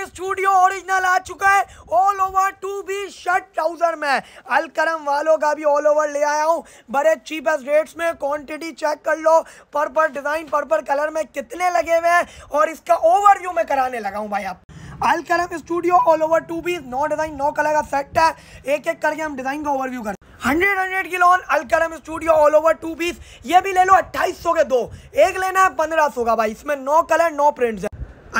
करम studio original आ चुका है all over two B shirt trouser में अलकरम वालों का भी ऑल ओवर ले आया हूँ बड़े चीपेस्ट रेट्स में क्वांटिटी चेक कर लो पर्पल डिज़ाइन पर्पल कलर में कितने लगे हुए हैं और इसका ओवरव्यू में कराने लगा हूँ भाई आप Al Karam studio all over two B नौ डिज़ाइन नौ कलर का सेट है एक एक करके हम डिज़ाइन का ओवरव्यू कर हैं हंड्रेड हंड्रेड की lawn Alkaram studio all over two piece ये भी ले लो अट्ठाईस के दो एक लेना है पंद्रह का भाई इसमें नौ कलर नौ prints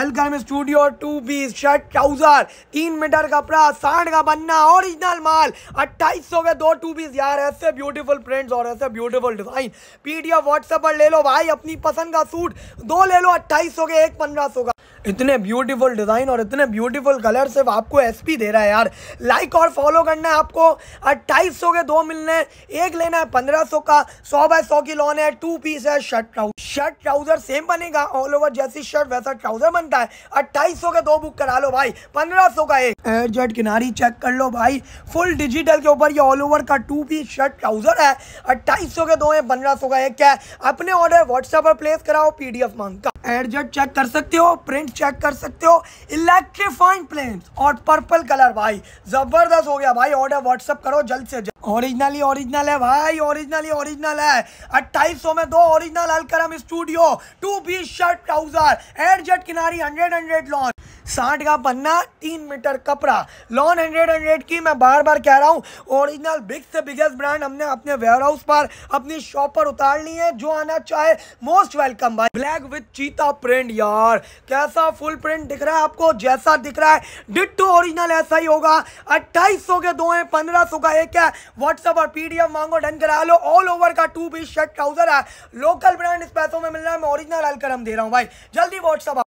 welcome studio two piece shirt trouser तीन मीटर कपड़ा साठ का बनना ओरिजिनल माल अट्ठाईस सौ के दो टू पीस यार ऐसे ब्यूटीफुल प्रिंट्स और ऐसे ब्यूटीफुल डिजाइन पीडीएफ व्हाट्सएप पर ले लो भाई अपनी पसंद का सूट दो ले लो अट्ठाईस सौ के एक पंद्रह सौ का इतने ब्यूटीफुल डिज़ाइन और इतने ब्यूटीफुल कलर सिर्फ आपको एसपी दे रहा है यार लाइक और फॉलो करना है आपको अट्ठाईस सौ के दो मिलने हैं एक लेना है पंद्रह सौ का सौ बाय सौ की लोन है टू पीस है shirt trouser shirt trouser same बनेगा ऑल ओवर जैसी शर्ट वैसा ट्राउजर बनता है अट्ठाईस सौ के दो बुक करा लो भाई पंद्रह सौ का एक एयर जेट किनारी चेक कर लो भाई फुल डिजिटल के ऊपर ये ऑल ओवर का टू पीस शर्ट ट्राउजर है अट्ठाईस सौ के दो है पंद्रह सौ का एक है अपने ऑर्डर व्हाट्सएप पर प्लेस कराओ पी डी एफ मांग एडजट चेक कर सकते हो प्रिंट चेक कर सकते हो इलेक्ट्रीफाइंग प्लेन्स और पर्पल कलर भाई ज़बरदस्त हो गया भाई ऑर्डर व्हाट्सअप करो जल्द से जल्द ओरिजिनल ही ओरिजिनल है भाई ओरिजिनल ही ओरिजिनल है अट्ठाईस सौ में दो original Alkaram studio two B shirt trouser air jet किनारी हंड्रेड हंड्रेड लॉन्च साठ का पन्ना तीन मीटर कपड़ा लॉन हंड्रेड हंड्रेड की मैं बार बार कह रहा हूँ ओरिजिनल बिग से बिगेस्ट ब्रांड हमने अपने वेयर हाउस पर अपनी शॉप पर उतार ली है जो आना चाहे मोस्ट वेलकम भाई ब्लैक विथ चीता प्रिंट यार कैसा फुल प्रिंट दिख रहा है आपको जैसा दिख रहा है डिट्टो ओरिजिनल ऐसा ही होगा अट्ठाईस के दो है पंद्रह का एक है व्हाट्सअप और पीडीएफ मांगो डन करा लो ऑल ओवर का टू पीस शर्ट ट्राउजर है लोकल ब्रांड इस पैसों में मिल रहा है मैं ओरिजिनल हल कर दे रहा हूँ भाई जल्दी व्हाट्सअप